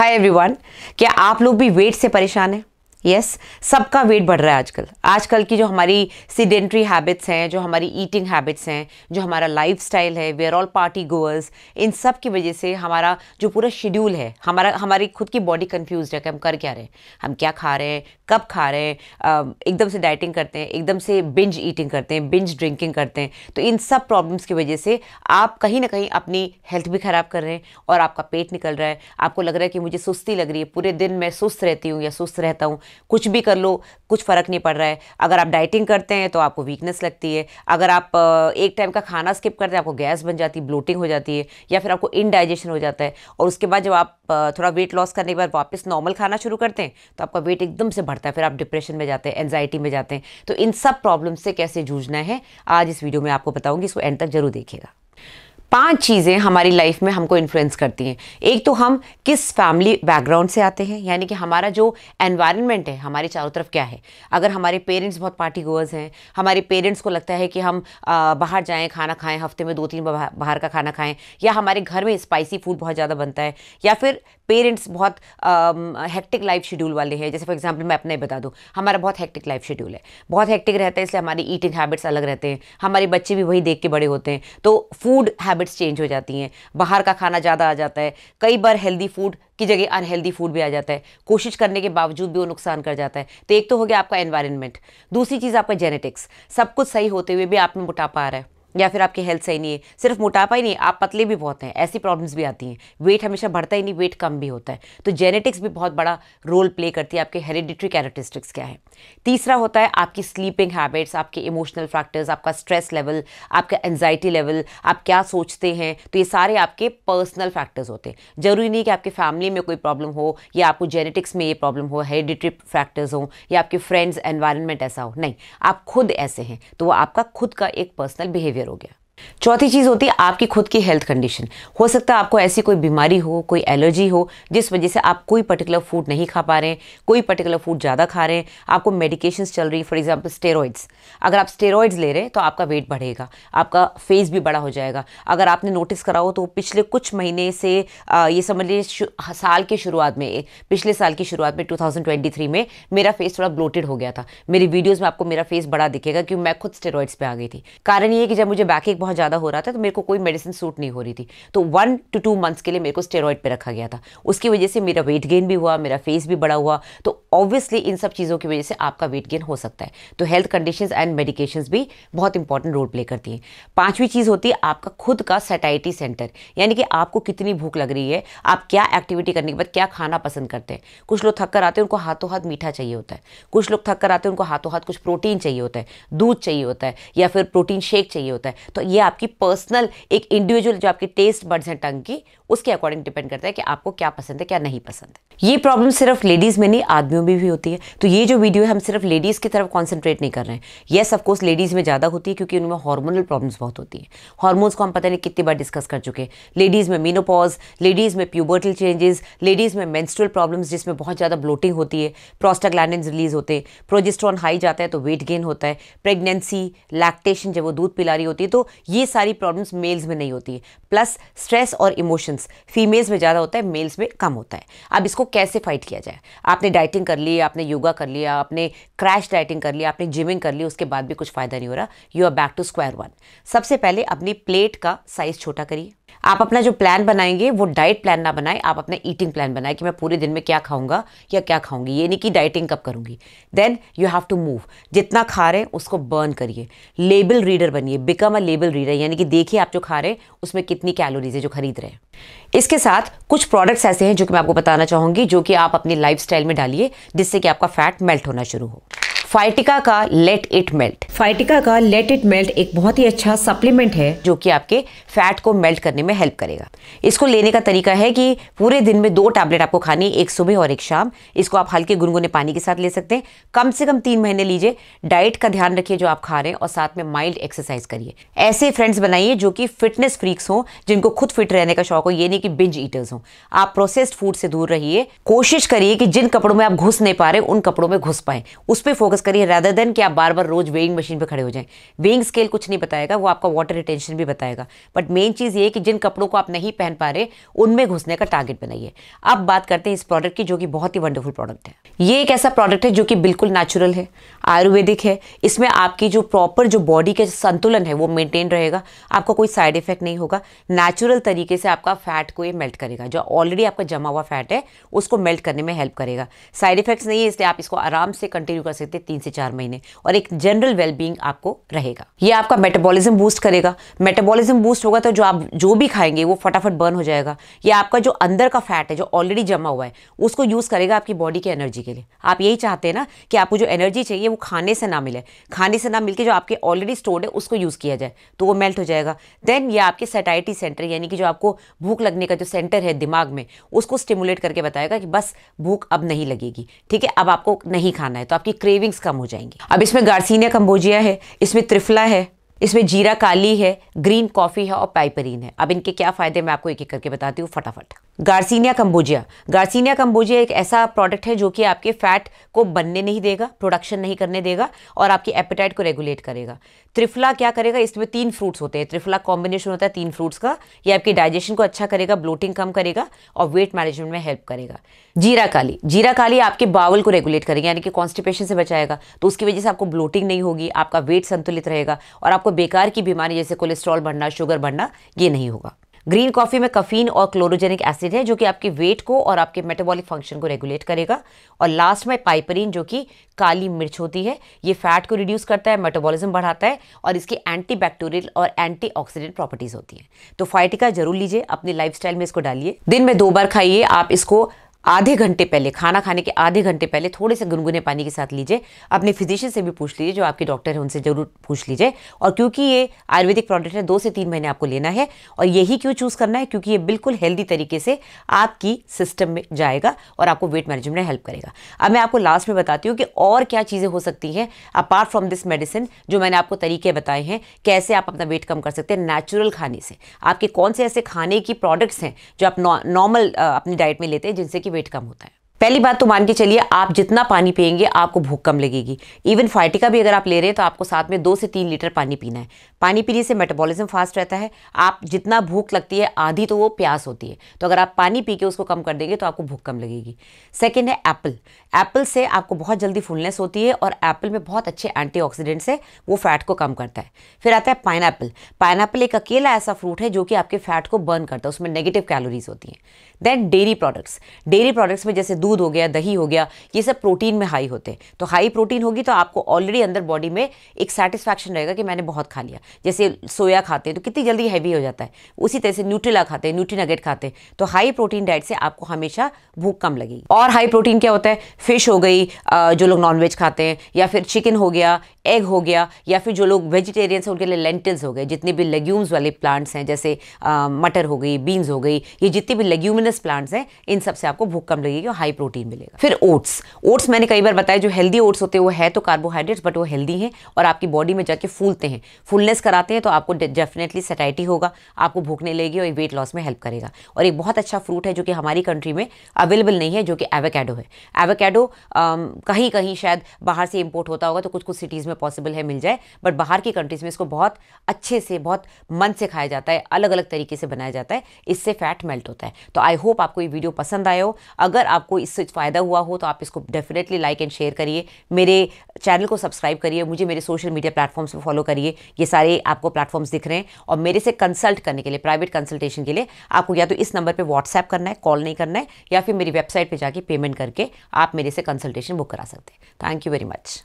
hi everyone क्या आप लोग भी वेट से परेशान हैं यस yes, सबका वेट बढ़ रहा है आजकल आजकल की जो हमारी सीडेंट्री हैबिट्स हैं जो हमारी ईटिंग हैबिट्स हैं जो हमारा लाइफस्टाइल है वेयर ऑल पार्टी गोअर्स इन सब की वजह से हमारा जो पूरा शेड्यूल है हमारा हमारी खुद की बॉडी कंफ्यूज है कि हम कर क्या रहे हैं हम क्या खा रहे हैं कब खा रहे हैं एकदम से डाइटिंग करते हैं एकदम से बिंज ईटिंग करते हैं बिंज ड्रिंकिंग करते हैं तो इन सब प्रॉब्लम्स की वजह से आप कहीं ना कहीं अपनी हेल्थ भी ख़राब कर रहे हैं और आपका पेट निकल रहा है आपको लग रहा है कि मुझे सुस्ती लग रही है पूरे दिन मैं सुस्त रहती हूँ या सुस्त रहता हूँ कुछ भी कर लो कुछ फ़र्क नहीं पड़ रहा है अगर आप डाइटिंग करते हैं तो आपको वीकनेस लगती है अगर आप एक टाइम का खाना स्किप करते हैं आपको गैस बन जाती है ब्लोटिंग हो जाती है या फिर आपको इनडाइजेशन हो जाता है और उसके बाद जब आप थोड़ा वेट लॉस करने के बाद वापस नॉर्मल खाना शुरू करते हैं तो आपका वेट एकदम से बढ़ता है फिर आप डिप्रेशन में जाते हैं एनजाइटी में जाते हैं तो इन सब प्रॉब्लम से कैसे जूझना है आज इस वीडियो में आपको बताऊँगी इसको एंड तक जरूर देखिएगा पांच चीज़ें हमारी लाइफ में हमको इन्फ्लुएंस करती हैं एक तो हम किस फैमिली बैकग्राउंड से आते हैं यानी कि हमारा जो एनवायरनमेंट है हमारे चारों तरफ क्या है अगर हमारे पेरेंट्स बहुत पार्टी गोअर्स हैं हमारे पेरेंट्स को लगता है कि हम बाहर जाएं खाना खाएं हफ्ते में दो तीन बाहर का खाना खाएं या हमारे घर में स्पाइसी फूड बहुत ज़्यादा बनता है या फिर पेरेंट्स बहुत हेक्टिक लाइफ शेड्यूल वाले हैं जैसे फॉर एग्जाम्पल मैं अपना ही बता दूँ हमारा बहुत हेक्टिक लाइफ शेड्यूल है बहुत हेक्टिक रहता है इसलिए हमारी ईटिंग हैबिट्स अलग रहते हैं हमारे बच्चे भी वही देख के बड़े होते हैं तो फूड हैबिट हैबिट्स चेंज हो जाती हैं बाहर का खाना ज़्यादा आ जाता है कई बार हेल्दी फूड की जगह अनहेल्दी फूड भी आ जाता है कोशिश करने के बावजूद भी वो नुकसान कर जाता है तो एक तो हो गया आपका एनवायरनमेंट दूसरी चीज़ आपका जेनेटिक्स सब कुछ सही होते हुए भी आप में मोटापा आ रहा है या फिर आपकी हेल्थ सही नहीं है सिर्फ मोटापा ही नहीं आप पतले भी बहुत हैं ऐसी प्रॉब्लम्स भी आती हैं वेट हमेशा बढ़ता ही नहीं वेट कम भी होता है तो जेनेटिक्स भी बहुत बड़ा रोल प्ले करती है आपके हेरिडिट्री कैरेटिस्टिक्स क्या है तीसरा होता है आपकी स्लीपिंग हैबिट्स आपके इमोशनल फैक्टर्स आपका स्ट्रेस लेवल आपका एनजाइटी लेवल आप क्या सोचते हैं तो ये सारे आपके पर्सनल फैक्टर्स होते हैं ज़रूरी नहीं कि आपकी फैमिली में कोई प्रॉब्लम हो या आपको जेनेटिक्स में ये प्रॉब्लम हो हेरिडिट्री फैक्टर्स हों या आपके फ्रेंड्स एनवायरमेंट ऐसा हो नहीं आप खुद ऐसे हैं तो वो आपका खुद का एक पर्सनल बिहेवियर क्लियर हो गया चौथी चीज़ होती है आपकी खुद की हेल्थ कंडीशन हो सकता है आपको ऐसी कोई बीमारी हो कोई एलर्जी हो जिस वजह से आप कोई पर्टिकुलर फूड नहीं खा पा रहे हैं कोई पर्टिकुलर फूड ज़्यादा खा रहे हैं आपको मेडिकेशन चल रही फॉर एग्जाम्पल स्टेरॉइड्स अगर आप स्टेरॉइड्स ले रहे हैं तो आपका वेट बढ़ेगा आपका फेस भी बड़ा हो जाएगा अगर आपने नोटिस करा हो तो पिछले कुछ महीने से ये समझ लीजिए साल के शुरुआत में पिछले साल की शुरुआत में टू में मेरा फेस थोड़ा ब्लोटेड हो गया था मेरी वीडियोज़ में आपको मेरा फेस बड़ा दिखेगा क्योंकि मैं खुद स्टेरॉइड्स पर आ गई थी कारण ये कि जब मुझे बैक एक बहुत बहुत ज़्यादा हो रहा था तो मेरे को कोई मेडिसिन सूट नहीं हो रही थी तो वन टू टू मंथ्स के लिए मेरे को स्टेरॉयड पे रखा गया था उसकी वजह से मेरा वेट गेन भी हुआ मेरा फेस भी बड़ा हुआ तो ऑब्वियसली इन सब चीज़ों की वजह से आपका वेट गेन हो सकता है तो हेल्थ कंडीशन एंड मेडिकेशन भी बहुत इंपॉर्टेंट रोल प्ले करती हैं पाँचवीं चीज़ होती है आपका खुद का सेटाइटी सेंटर यानी कि आपको कितनी भूख लग रही है आप क्या एक्टिविटी करने के बाद क्या खाना पसंद करते हैं कुछ लोग थक कर आते हैं उनको हाथों हाथ मीठा चाहिए होता है कुछ लोग थक कर आते हैं उनको हाथों हाथ कुछ प्रोटीन चाहिए होता है दूध चाहिए होता है या फिर प्रोटीन शेक चाहिए होता है तो ये आपकी पर्सनल एक इंडिविजुअल जो आपकी टेस्ट बर्ड्स हैं टंग की उसके अकॉर्डिंग डिपेंड करता है कि आपको क्या पसंद है क्या नहीं पसंद है ये प्रॉब्लम सिर्फ लेडीज़ में नहीं आदमियों में भी होती है तो ये जो वीडियो है हम सिर्फ लेडीज़ की तरफ कॉन्सेंट्रेट नहीं कर रहे हैं येस ऑफकोर्स लेडीज़ में ज़्यादा होती है क्योंकि उनमें हार्मोनल प्रॉब्लम्स बहुत होती हैं हार्मोन्स को हम पता नहीं कितनी बार डिस्कस कर चुके हैं लेडीज़ में मीनोपॉज लेडीज़ में प्यूबर्टल चेंजेस लेडीज़ में मैंस्ट्रल प्रॉब्लम्स जिसमें बहुत ज़्यादा ब्लोटिंग होती है प्रोस्टाग्लैंड रिलीज होते हैं प्रोजेस्ट्रॉन हाई जाता है तो वेट गेन होता है प्रेगनेंसी लैक्टेशन जब वो दूध पिला रही होती है तो ये सारी प्रॉब्लम्स मेल्स में नहीं होती है प्लस स्ट्रेस और इमोशंस फीमेल्स में ज़्यादा होता है मेल्स में कम होता है अब इसको कैसे फाइट किया जाए आपने डाइटिंग कर ली आपने योगा कर लिया आपने क्रैश डाइटिंग कर लिया आपने जिमिंग कर ली उसके बाद भी कुछ फ़ायदा नहीं हो रहा you are back to square one सबसे पहले अपनी प्लेट का साइज़ छोटा करिए आप अपना जो प्लान बनाएंगे वो डाइट प्लान ना बनाएं आप अपना ईटिंग प्लान बनाएं कि मैं पूरे दिन में क्या खाऊंगा या क्या खाऊंगी ये नहीं कि डाइटिंग कब करूंगी then you have to move जितना खा रहे हैं उसको बर्न करिए लेबल रीडर बनिए बिकम अ लेबल रीडर यानी कि देखिए आप जो खा रहे हैं उसमें कितनी कैलोरीज है जो खरीद रहे हैं इसके साथ कुछ प्रोडक्ट्स ऐसे हैं जो कि मैं आपको बताना चाहूंगी जो कि आप अपनी लाइफस्टाइल में डालिए जिससे कि आपका फैट मेल्ट होना शुरू हो फाइटिका का लेट इट मेल्ट फाइटिका का लेट इट मेल्ट एक बहुत ही अच्छा सप्लीमेंट है जो कि आपके फैट को मेल्ट करने में हेल्प करेगा इसको लेने का तरीका है कि पूरे दिन में दो टैबलेट आपको खानी है एक सुबह और एक शाम इसको आप हल्के गुनगुने पानी के साथ ले सकते हैं कम से कम तीन महीने लीजिए डाइट का ध्यान रखिए जो आप खा रहे हैं और साथ में माइल्ड एक्सरसाइज करिए ऐसे फ्रेंड्स बनाइए जो कि फिटनेस फ्रीक्स हों जिनको खुद फिट रहने का शौक हो ये नहीं कि बिंज ईटर्स हों आप प्रोसेस्ड फूड से दूर रहिए कोशिश करिए कि जिन कपड़ों में आप घुस नहीं पा रहे उन कपड़ों में घुस पाए उस पर फोकस फोकस करिए रादर देन कि आप बार बार रोज वेइंग मशीन पे खड़े हो जाएं वेइंग स्केल कुछ नहीं बताएगा वो आपका वाटर रिटेंशन भी बताएगा बट मेन चीज़ ये कि जिन कपड़ों को आप नहीं पहन पा रहे उनमें घुसने का टारगेट बनाइए अब बात करते हैं इस प्रोडक्ट की जो कि बहुत ही वंडरफुल प्रोडक्ट है ये एक ऐसा प्रोडक्ट है जो कि बिल्कुल नेचुरल है आयुर्वेदिक है इसमें आपकी जो प्रॉपर जो बॉडी के संतुलन है वो मेंटेन रहेगा आपका कोई साइड इफेक्ट नहीं होगा नेचुरल तरीके से आपका फैट को ये मेल्ट करेगा जो ऑलरेडी आपका जमा हुआ फैट है उसको मेल्ट करने में हेल्प करेगा साइड इफेक्ट्स नहीं है इसलिए आप इसको आराम से कंटिन्यू कर सकते हैं तीन से चार महीने और एक जनरल वेलबींग आपको रहेगा ये आपका मेटाबॉलिज्म बूस्ट करेगा मेटाबॉलिज्म बूस्ट होगा तो जो आप जो भी खाएंगे वो फटाफट बर्न हो जाएगा या आपका जो अंदर का फैट है जो ऑलरेडी जमा हुआ है उसको यूज़ करेगा आपकी बॉडी की एनर्जी के लिए आप यही चाहते हैं ना कि आपको जो एनर्जी चाहिए वो खाने से ना मिले खाने से ना मिलके जो आपके ऑलरेडी स्टोर्ड है उसको यूज़ किया जाए तो वो मेल्ट हो जाएगा देन ये आपके सेटाइटी सेंटर यानी कि जो आपको भूख लगने का जो सेंटर है दिमाग में उसको स्टिमुलेट करके बताएगा कि बस भूख अब नहीं लगेगी ठीक है अब आपको नहीं खाना है तो आपकी क्रेविंग्स कम हो जाएंगी अब इसमें गार्सिनिया कम्बोजिया है इसमें त्रिफला है इसमें जीरा काली है ग्रीन कॉफ़ी है और पाइपरीन है अब इनके क्या फ़ायदे मैं आपको एक एक करके बताती हूँ फटाफट गार्सिनिया कम्बोजिया गार्सिनिया कम्बोजिया एक ऐसा प्रोडक्ट है जो कि आपके फैट को बनने नहीं देगा प्रोडक्शन नहीं करने देगा और आपकी एपेटाइट को रेगुलेट करेगा त्रिफला क्या करेगा इसमें तीन फ्रूट्स होते हैं त्रिफला कॉम्बिनेशन होता है तीन फ्रूट्स का ये आपके डाइजेशन को अच्छा करेगा ब्लोटिंग कम करेगा और वेट मैनेजमेंट में हेल्प करेगा जीरा काली जीरा काली आपके बावल को रेगुलेट करेगा यानी कि कॉन्स्टिपेशन से बचाएगा तो उसकी वजह से आपको ब्लोटिंग नहीं होगी आपका वेट संतुलित रहेगा और आपको बेकार की बीमारी जैसे कोलेस्ट्रॉल बढ़ना शुगर बढ़ना ये नहीं होगा ग्रीन कॉफ़ी में कफ़ीन और क्लोरोजेनिक एसिड है जो कि आपके वेट को और आपके मेटाबॉलिक फंक्शन को रेगुलेट करेगा और लास्ट में पाइपरीन जो कि काली मिर्च होती है ये फैट को रिड्यूस करता है मेटाबॉलिज्म बढ़ाता है और इसकी एंटी बैक्टीरियल और एंटी ऑक्सीडेंट प्रॉपर्टीज़ होती है तो फाइटिका जरूर लीजिए अपनी लाइफ में इसको डालिए दिन में दो बार खाइए आप इसको आधे घंटे पहले खाना खाने के आधे घंटे पहले थोड़े से गुनगुने पानी के साथ लीजिए अपने फिजिशियन से भी पूछ लीजिए जो आपके डॉक्टर हैं उनसे ज़रूर पूछ लीजिए और क्योंकि ये आयुर्वेदिक प्रोडक्ट है दो से तीन महीने आपको लेना है और यही क्यों चूज़ करना है क्योंकि ये बिल्कुल हेल्दी तरीके से आपकी सिस्टम में जाएगा और आपको वेट मैनेजमेंट में हेल्प करेगा अब मैं आपको लास्ट में बताती हूँ कि और क्या चीज़ें हो सकती हैं अपार्ट फ्रॉम दिस मेडिसिन जो मैंने आपको तरीके बताए हैं कैसे आप अपना वेट कम कर सकते हैं नेचुरल खाने से आपके कौन से ऐसे खाने की प्रोडक्ट्स हैं जो आप नॉर्मल अपनी डाइट में लेते हैं जिनसे कि वेट कम होता है पहली बात तो मान के चलिए आप जितना पानी पियेंगे आपको भूख कम लगेगी इवन फाइटिका भी अगर आप ले रहे हैं तो आपको साथ में दो से तीन लीटर पानी पीना है पानी पीने से मेटाबॉलिज्म फास्ट रहता है आप जितना भूख लगती है आधी तो वो प्यास होती है तो अगर आप पानी पी के उसको कम कर देंगे तो आपको भूख कम लगेगी सेकेंड है एप्पल एप्पल से आपको बहुत जल्दी फुलनेस होती है और एप्पल में बहुत अच्छे ऑक्सीडेंट्स है वो फैट को कम करता है फिर आता है पाइन एप्पल एक अकेला ऐसा फ्रूट है जो कि आपके फैट को बर्न करता है उसमें नेगेटिव कैलोरीज होती हैं then dairy products dairy products में जैसे दूध दूध हो गया दही हो गया ये सब प्रोटीन में हाई होते हैं तो हाई प्रोटीन होगी तो आपको ऑलरेडी अंदर बॉडी में एक सेटिस्फैक्शन रहेगा कि मैंने बहुत खा लिया जैसे सोया खाते हैं तो कितनी जल्दी हैवी हो जाता है उसी तरह से न्यूट्रिला खाते हैं न्यूट्री नगेट खाते हैं तो हाई प्रोटीन डाइट से आपको हमेशा भूख कम लगेगी और हाई प्रोटीन क्या होता है फिश हो गई जो लोग नॉनवेज खाते हैं या फिर चिकन हो गया एग हो गया या फिर जो लोग वेजिटेरियंस हैं उनके लिए लेंटल्स हो गए जितने भी लेग्यूम्स वाले प्लांट्स हैं जैसे मटर हो गई बीन्स हो गई ये जितने भी लेग्यूमिनस प्लांट्स हैं इन सबसे आपको भूख कम लगेगी और हाई प्रोटीन मिलेगा फिर ओट्स ओट्स मैंने कई बार बताया जो हेल्दी ओट्स होते हैं वो है तो कार्बोहाइड्रेट्स बट वो हेल्दी हैं और आपकी बॉडी में जाके फूलते हैं फुलनेस कराते हैं तो आपको डेफिनेटली सेटाइटी होगा आपको भूखने लगेगी और वेट लॉस में हेल्प करेगा और एक बहुत अच्छा फ्रूट है जो कि हमारी कंट्री में अवेलेबल नहीं है जो कि एवोकेडो है एवोकेडो um, कहीं कहीं शायद बाहर से इम्पोर्ट होता होगा तो कुछ कुछ सिटीज़ में पॉसिबल है मिल जाए बट बाहर की कंट्रीज़ में इसको बहुत अच्छे से बहुत मन से खाया जाता है अलग अलग तरीके से बनाया जाता है इससे फैट मेल्ट होता है तो आई होप आपको ये वीडियो पसंद आया हो अगर आपको इस इससे फ़ायदा हुआ हो तो आप इसको डेफिनेटली लाइक एंड शेयर करिए मेरे चैनल को सब्सक्राइब करिए मुझे मेरे सोशल मीडिया प्लेटफॉर्म्स पर फॉलो करिए ये सारे आपको प्लेटफॉर्म्स दिख रहे हैं और मेरे से कंसल्ट करने के लिए प्राइवेट कंसल्टेशन के लिए आपको या तो इस नंबर पर व्हाट्सएप करना है कॉल नहीं करना है या फिर मेरी वेबसाइट पर जाके पेमेंट करके आप मेरे से कंसल्टेशन बुक करा सकते हैं थैंक यू वेरी मच